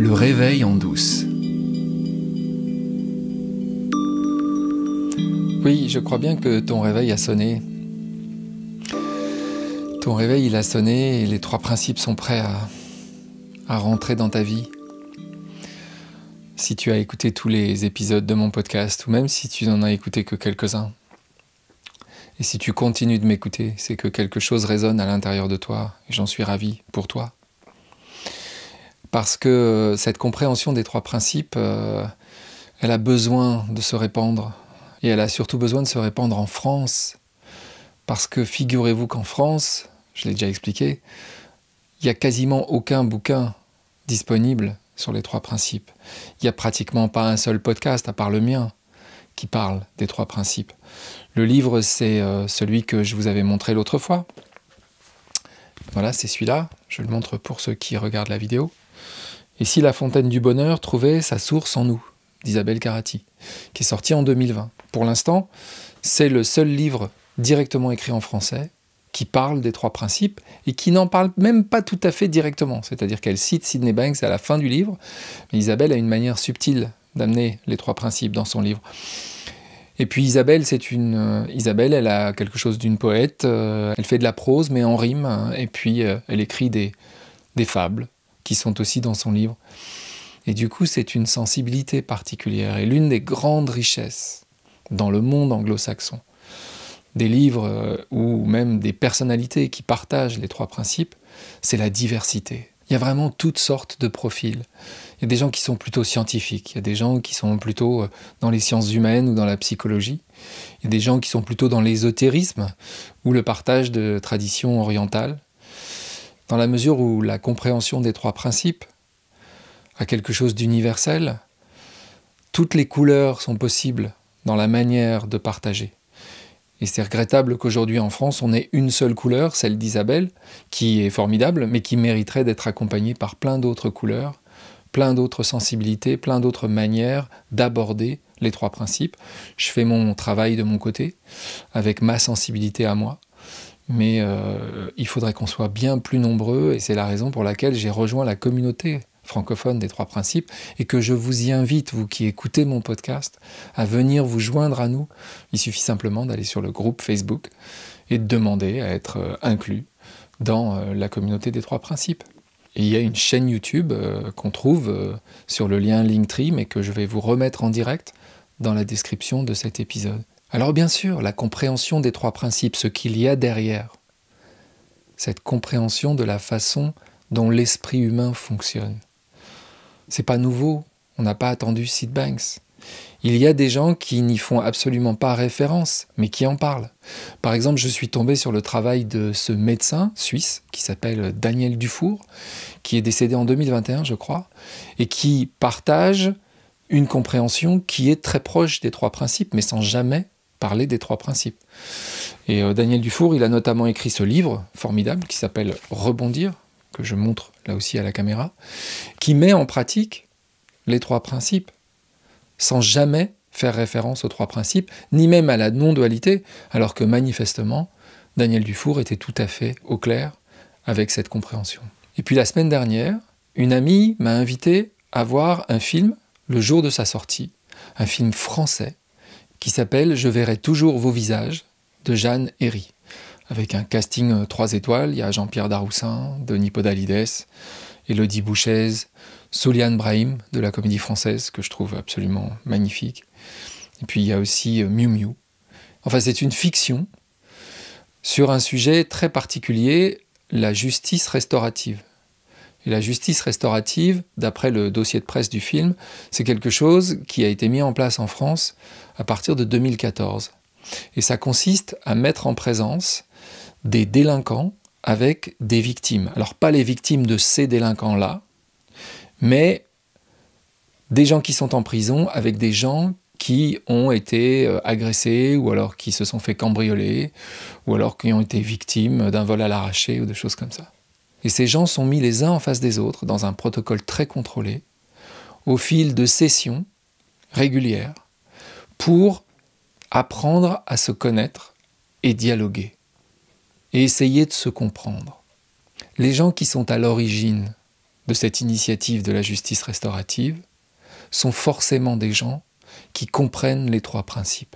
Le réveil en douce. Oui, je crois bien que ton réveil a sonné. Ton réveil, il a sonné et les trois principes sont prêts à, à rentrer dans ta vie. Si tu as écouté tous les épisodes de mon podcast, ou même si tu n'en as écouté que quelques-uns, et si tu continues de m'écouter, c'est que quelque chose résonne à l'intérieur de toi, et j'en suis ravi pour toi parce que euh, cette compréhension des trois principes, euh, elle a besoin de se répandre, et elle a surtout besoin de se répandre en France, parce que figurez-vous qu'en France, je l'ai déjà expliqué, il n'y a quasiment aucun bouquin disponible sur les trois principes. Il n'y a pratiquement pas un seul podcast, à part le mien, qui parle des trois principes. Le livre, c'est euh, celui que je vous avais montré l'autre fois. Voilà, c'est celui-là. Je le montre pour ceux qui regardent la vidéo. Et si la fontaine du bonheur trouvait sa source en nous d'Isabelle Carati, qui est sortie en 2020. Pour l'instant, c'est le seul livre directement écrit en français qui parle des trois principes et qui n'en parle même pas tout à fait directement. C'est-à-dire qu'elle cite Sidney Banks à la fin du livre, mais Isabelle a une manière subtile d'amener les trois principes dans son livre. Et puis Isabelle, c'est une euh, Isabelle, elle a quelque chose d'une poète. Euh, elle fait de la prose, mais en rime. Hein, et puis euh, elle écrit des, des fables, qui sont aussi dans son livre. Et du coup, c'est une sensibilité particulière et l'une des grandes richesses dans le monde anglo-saxon. Des livres euh, ou même des personnalités qui partagent les trois principes, c'est la diversité. Il y a vraiment toutes sortes de profils. Il y a des gens qui sont plutôt scientifiques, il y a des gens qui sont plutôt euh, dans les sciences humaines ou dans la psychologie, il y a des gens qui sont plutôt dans l'ésotérisme ou le partage de traditions orientales, dans la mesure où la compréhension des trois principes a quelque chose d'universel, toutes les couleurs sont possibles dans la manière de partager. Et c'est regrettable qu'aujourd'hui en France, on ait une seule couleur, celle d'Isabelle, qui est formidable, mais qui mériterait d'être accompagnée par plein d'autres couleurs, plein d'autres sensibilités, plein d'autres manières d'aborder les trois principes. Je fais mon travail de mon côté, avec ma sensibilité à moi mais euh, il faudrait qu'on soit bien plus nombreux, et c'est la raison pour laquelle j'ai rejoint la communauté francophone des trois principes, et que je vous y invite, vous qui écoutez mon podcast, à venir vous joindre à nous. Il suffit simplement d'aller sur le groupe Facebook et de demander à être euh, inclus dans euh, la communauté des trois principes. il y a une chaîne YouTube qu'on trouve sur le lien Linktree, mais que je vais vous remettre en direct dans la description de cet épisode. Alors bien sûr, la compréhension des trois principes, ce qu'il y a derrière, cette compréhension de la façon dont l'esprit humain fonctionne. C'est pas nouveau, on n'a pas attendu Sid Banks. Il y a des gens qui n'y font absolument pas référence, mais qui en parlent. Par exemple, je suis tombé sur le travail de ce médecin suisse qui s'appelle Daniel Dufour, qui est décédé en 2021, je crois, et qui partage une compréhension qui est très proche des trois principes, mais sans jamais parler des trois principes. Et euh, Daniel Dufour, il a notamment écrit ce livre formidable qui s'appelle Rebondir, que je montre là aussi à la caméra, qui met en pratique les trois principes, sans jamais faire référence aux trois principes, ni même à la non-dualité, alors que manifestement, Daniel Dufour était tout à fait au clair avec cette compréhension. Et puis la semaine dernière, une amie m'a invité à voir un film le jour de sa sortie, un film français qui s'appelle Je verrai toujours vos visages de Jeanne Herry. Avec un casting euh, trois étoiles, il y a Jean-Pierre Daroussin, Denis Podalides, Elodie Bouchez, Souliane Brahim de la comédie française, que je trouve absolument magnifique. Et puis il y a aussi euh, Miu Miu. Enfin, c'est une fiction sur un sujet très particulier, la justice restaurative. Et la justice restaurative, d'après le dossier de presse du film, c'est quelque chose qui a été mis en place en France à partir de 2014. Et ça consiste à mettre en présence des délinquants avec des victimes. Alors pas les victimes de ces délinquants-là, mais des gens qui sont en prison avec des gens qui ont été euh, agressés ou alors qui se sont fait cambrioler ou alors qui ont été victimes d'un vol à l'arraché ou de choses comme ça. Et ces gens sont mis les uns en face des autres dans un protocole très contrôlé, au fil de sessions régulières, pour apprendre à se connaître et dialoguer, et essayer de se comprendre. Les gens qui sont à l'origine de cette initiative de la justice restaurative sont forcément des gens qui comprennent les trois principes.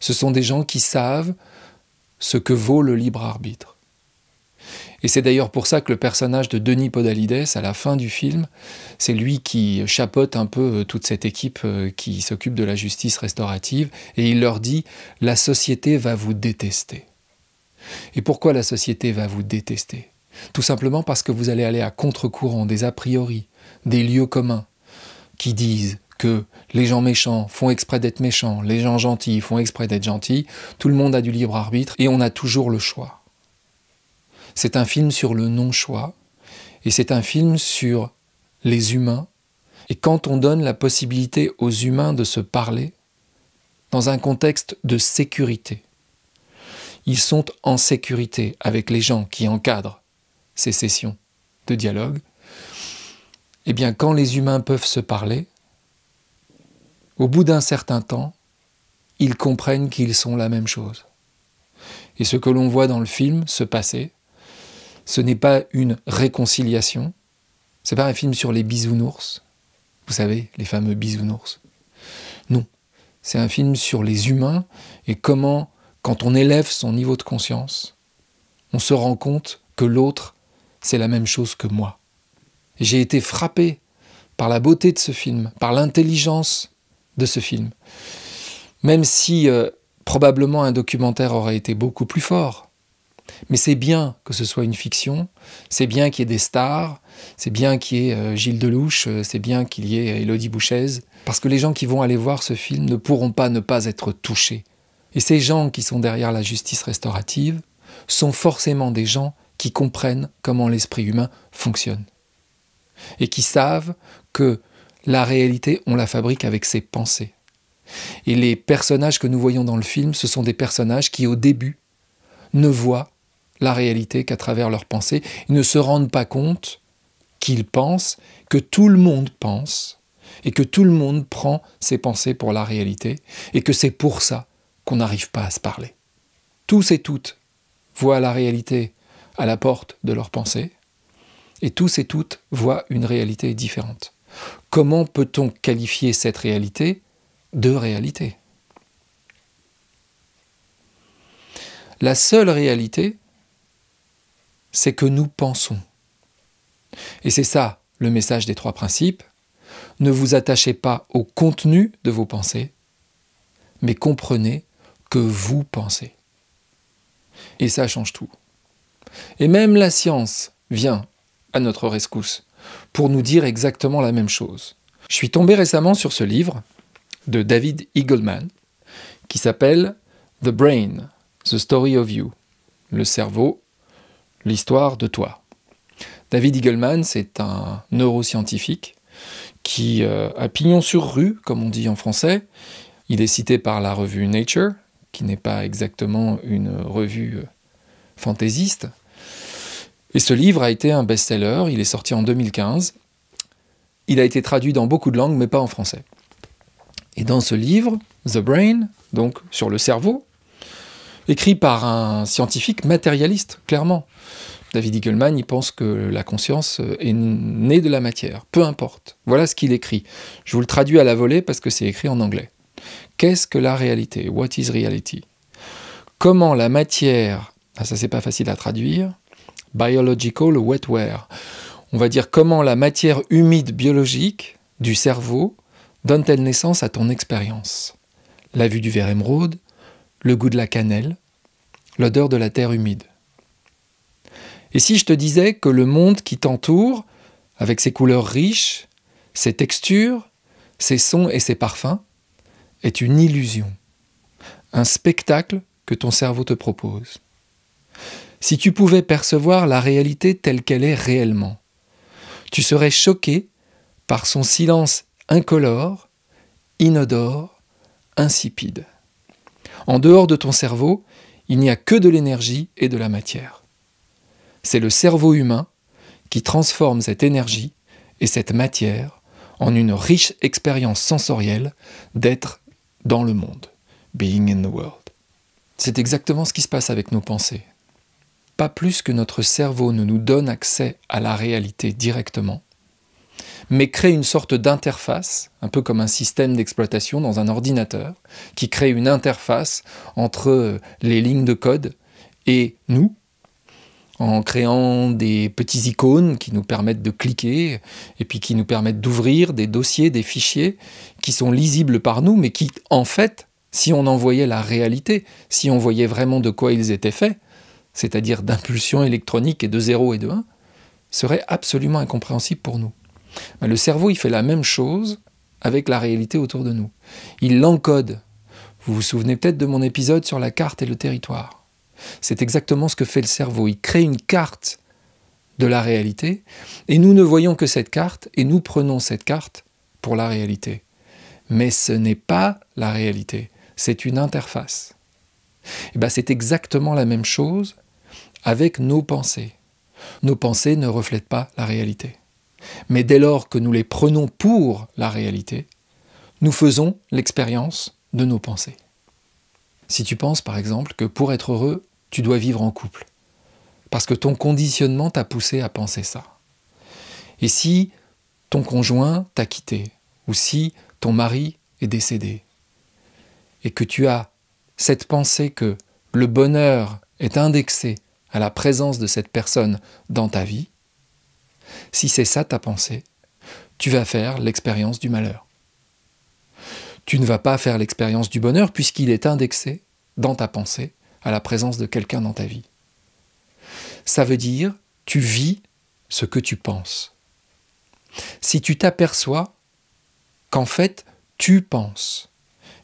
Ce sont des gens qui savent ce que vaut le libre arbitre. Et c'est d'ailleurs pour ça que le personnage de Denis Podalides, à la fin du film, c'est lui qui chapeaute un peu euh, toute cette équipe euh, qui s'occupe de la justice restaurative, et il leur dit, la société va vous détester. Et pourquoi la société va vous détester Tout simplement parce que vous allez aller à contre-courant des a priori, des lieux communs, qui disent que les gens méchants font exprès d'être méchants, les gens gentils font exprès d'être gentils, tout le monde a du libre arbitre et on a toujours le choix. C'est un film sur le non-choix et c'est un film sur les humains. Et quand on donne la possibilité aux humains de se parler dans un contexte de sécurité, ils sont en sécurité avec les gens qui encadrent ces sessions de dialogue, eh bien quand les humains peuvent se parler, au bout d'un certain temps, ils comprennent qu'ils sont la même chose. Et ce que l'on voit dans le film se passer, ce n'est pas une réconciliation, c'est pas un film sur les bisounours, vous savez, les fameux bisounours. Non, c'est un film sur les humains et comment, quand on élève son niveau de conscience, on se rend compte que l'autre, c'est la même chose que moi. J'ai été frappé par la beauté de ce film, par l'intelligence de ce film. Même si euh, probablement un documentaire aurait été beaucoup plus fort, mais c'est bien que ce soit une fiction, c'est bien qu'il y ait des stars, c'est bien qu'il y ait euh, Gilles Delouche, euh, c'est bien qu'il y ait Elodie euh, Bouchèze, parce que les gens qui vont aller voir ce film ne pourront pas ne pas être touchés. Et ces gens qui sont derrière la justice restaurative sont forcément des gens qui comprennent comment l'esprit humain fonctionne. Et qui savent que la réalité, on la fabrique avec ses pensées. Et les personnages que nous voyons dans le film, ce sont des personnages qui, au début, ne voient la réalité qu'à travers leurs pensées. Ils ne se rendent pas compte qu'ils pensent, que tout le monde pense, et que tout le monde prend ses pensées pour la réalité, et que c'est pour ça qu'on n'arrive pas à se parler. Tous et toutes voient la réalité à la porte de leurs pensées, et tous et toutes voient une réalité différente. Comment peut-on qualifier cette réalité de réalité La seule réalité c'est que nous pensons. Et c'est ça le message des trois principes. Ne vous attachez pas au contenu de vos pensées, mais comprenez que vous pensez. Et ça change tout. Et même la science vient à notre rescousse pour nous dire exactement la même chose. Je suis tombé récemment sur ce livre de David Eagleman qui s'appelle The Brain, The Story of You, le cerveau, l'histoire de toi. David Eagleman, c'est un neuroscientifique qui euh, a pignon sur rue, comme on dit en français. Il est cité par la revue Nature, qui n'est pas exactement une revue euh, fantaisiste. Et ce livre a été un best-seller, il est sorti en 2015. Il a été traduit dans beaucoup de langues, mais pas en français. Et dans ce livre, The Brain, donc sur le cerveau, écrit par un scientifique matérialiste, clairement. David Eagleman, il pense que la conscience euh, est née de la matière, peu importe. Voilà ce qu'il écrit. Je vous le traduis à la volée parce que c'est écrit en anglais. Qu'est-ce que la réalité What is reality Comment la matière, ah ça c'est pas facile à traduire, biological wetware, on va dire comment la matière humide biologique du cerveau donne-t-elle naissance à ton expérience La vue du verre émeraude, le goût de la cannelle, l'odeur de la terre humide. Et si je te disais que le monde qui t'entoure, avec ses couleurs riches, ses textures, ses sons et ses parfums, est une illusion, un spectacle que ton cerveau te propose. Si tu pouvais percevoir la réalité telle qu'elle est réellement, tu serais choqué par son silence incolore, inodore, insipide. En dehors de ton cerveau, il n'y a que de l'énergie et de la matière. C'est le cerveau humain qui transforme cette énergie et cette matière en une riche expérience sensorielle d'être dans le monde, being in the world. C'est exactement ce qui se passe avec nos pensées. Pas plus que notre cerveau ne nous donne accès à la réalité directement, mais crée une sorte d'interface, un peu comme un système d'exploitation dans un ordinateur, qui crée une interface entre euh, les lignes de code et nous, en créant des petits icônes qui nous permettent de cliquer et puis qui nous permettent d'ouvrir des dossiers, des fichiers qui sont lisibles par nous, mais qui, en fait, si on en voyait la réalité, si on voyait vraiment de quoi ils étaient faits, c'est-à-dire d'impulsions électroniques et de 0 et de 1, serait absolument incompréhensible pour nous. Ben, le cerveau, il fait la même chose avec la réalité autour de nous. Il l'encode. Vous vous souvenez peut-être de mon épisode sur la carte et le territoire. C'est exactement ce que fait le cerveau. Il crée une carte de la réalité, et nous ne voyons que cette carte, et nous prenons cette carte pour la réalité. Mais ce n'est pas la réalité, c'est une interface. Et eh ben c'est exactement la même chose avec nos pensées. Nos pensées ne reflètent pas la réalité. Mais dès lors que nous les prenons pour la réalité, nous faisons l'expérience de nos pensées. Si tu penses par exemple que pour être heureux, tu dois vivre en couple, parce que ton conditionnement t'a poussé à penser ça. Et si ton conjoint t'a quitté, ou si ton mari est décédé, et que tu as cette pensée que le bonheur est indexé à la présence de cette personne dans ta vie, si c'est ça ta pensée, tu vas faire l'expérience du malheur. Tu ne vas pas faire l'expérience du bonheur puisqu'il est indexé dans ta pensée à la présence de quelqu'un dans ta vie. Ça veut dire, tu vis ce que tu penses. Si tu t'aperçois qu'en fait, tu penses,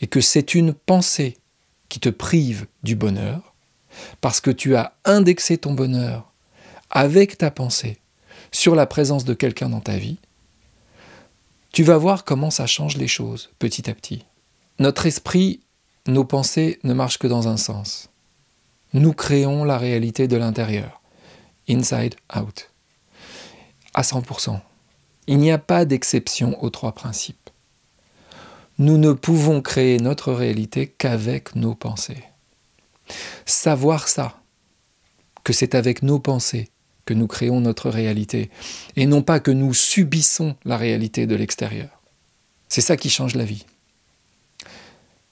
et que c'est une pensée qui te prive du bonheur, parce que tu as indexé ton bonheur avec ta pensée, sur la présence de quelqu'un dans ta vie, tu vas voir comment ça change les choses petit à petit. Notre esprit, nos pensées ne marchent que dans un sens. Nous créons la réalité de l'intérieur, inside out, à 100%. Il n'y a pas d'exception aux trois principes. Nous ne pouvons créer notre réalité qu'avec nos pensées. Savoir ça, que c'est avec nos pensées que nous créons notre réalité, et non pas que nous subissons la réalité de l'extérieur. C'est ça qui change la vie.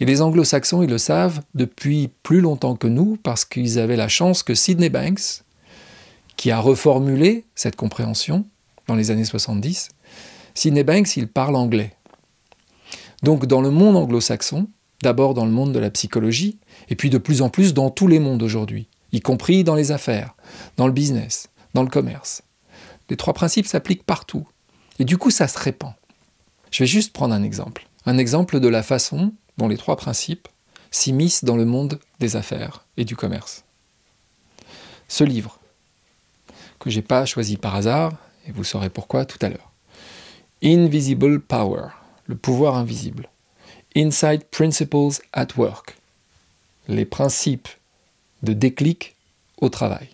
Et les anglo-saxons, ils le savent depuis plus longtemps que nous, parce qu'ils avaient la chance que Sidney Banks, qui a reformulé cette compréhension dans les années 70, Sidney Banks, il parle anglais. Donc dans le monde anglo-saxon, d'abord dans le monde de la psychologie, et puis de plus en plus dans tous les mondes aujourd'hui, y compris dans les affaires, dans le business dans le commerce. Les trois principes s'appliquent partout. Et du coup, ça se répand. Je vais juste prendre un exemple. Un exemple de la façon dont les trois principes s'immiscent dans le monde des affaires et du commerce. Ce livre, que j'ai pas choisi par hasard, et vous saurez pourquoi tout à l'heure. Invisible Power, le pouvoir invisible. Inside Principles at Work, les principes de déclic au travail.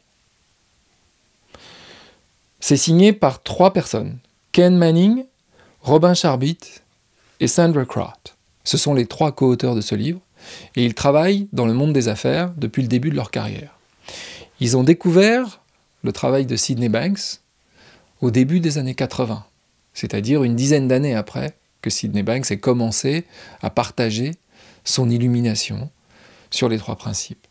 C'est signé par trois personnes, Ken Manning, Robin Charbit et Sandra Kraut. Ce sont les trois co-auteurs de ce livre, et ils travaillent dans le monde des affaires depuis le début de leur carrière. Ils ont découvert le travail de Sidney Banks au début des années 80, c'est-à-dire une dizaine d'années après que Sidney Banks ait commencé à partager son illumination sur les trois principes.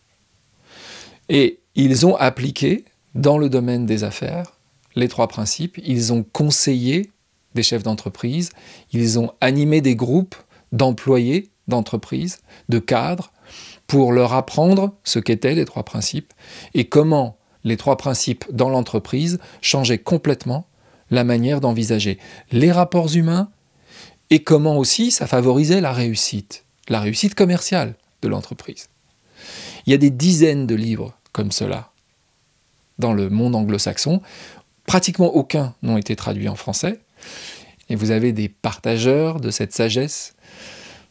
Et ils ont appliqué, dans le domaine des affaires, les trois principes, ils ont conseillé des chefs d'entreprise, ils ont animé des groupes d'employés d'entreprise, de cadres, pour leur apprendre ce qu'étaient les trois principes et comment les trois principes dans l'entreprise changeaient complètement la manière d'envisager les rapports humains et comment aussi ça favorisait la réussite, la réussite commerciale de l'entreprise. Il y a des dizaines de livres comme cela dans le monde anglo-saxon pratiquement aucun n'ont été traduits en français. Et vous avez des partageurs de cette sagesse,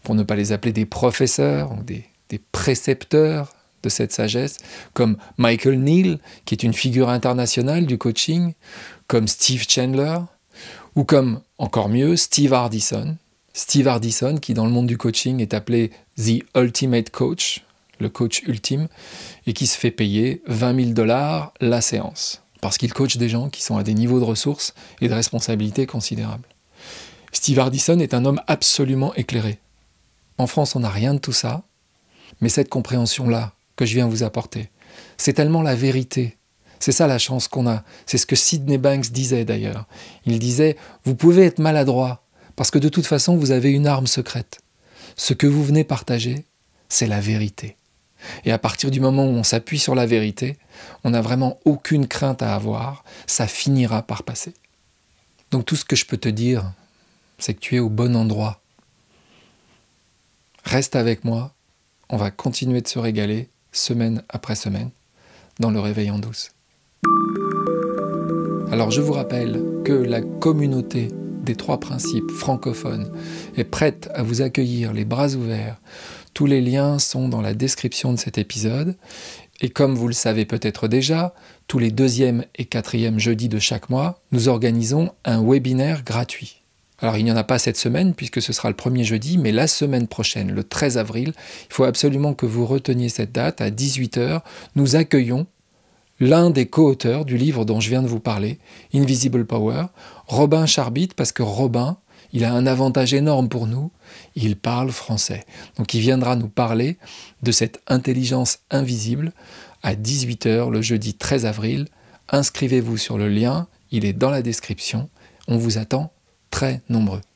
pour ne pas les appeler des professeurs ou des, des précepteurs de cette sagesse, comme Michael Neal, qui est une figure internationale du coaching, comme Steve Chandler, ou comme, encore mieux, Steve Hardison. Steve Hardison, qui dans le monde du coaching est appelé The Ultimate Coach, le coach ultime, et qui se fait payer 20 000 dollars la séance parce qu'il coach des gens qui sont à des niveaux de ressources et de responsabilités considérables. Steve Hardison est un homme absolument éclairé. En France, on n'a rien de tout ça, mais cette compréhension-là que je viens vous apporter, c'est tellement la vérité. C'est ça la chance qu'on a. C'est ce que Sidney Banks disait d'ailleurs. Il disait, vous pouvez être maladroit, parce que de toute façon, vous avez une arme secrète. Ce que vous venez partager, c'est la vérité. Et à partir du moment où on s'appuie sur la vérité, on n'a vraiment aucune crainte à avoir, ça finira par passer. Donc tout ce que je peux te dire, c'est que tu es au bon endroit. Reste avec moi, on va continuer de se régaler semaine après semaine dans le réveil en douce. Alors je vous rappelle que la communauté des trois principes francophones est prête à vous accueillir les bras ouverts tous les liens sont dans la description de cet épisode. Et comme vous le savez peut-être déjà, tous les deuxième et quatrième jeudis de chaque mois, nous organisons un webinaire gratuit. Alors il n'y en a pas cette semaine puisque ce sera le premier jeudi, mais la semaine prochaine, le 13 avril, il faut absolument que vous reteniez cette date. À 18h, nous accueillons l'un des co-auteurs du livre dont je viens de vous parler, Invisible Power, Robin Charbit, parce que Robin il a un avantage énorme pour nous, il parle français. Donc il viendra nous parler de cette intelligence invisible à 18h le jeudi 13 avril. Inscrivez-vous sur le lien, il est dans la description. On vous attend très nombreux.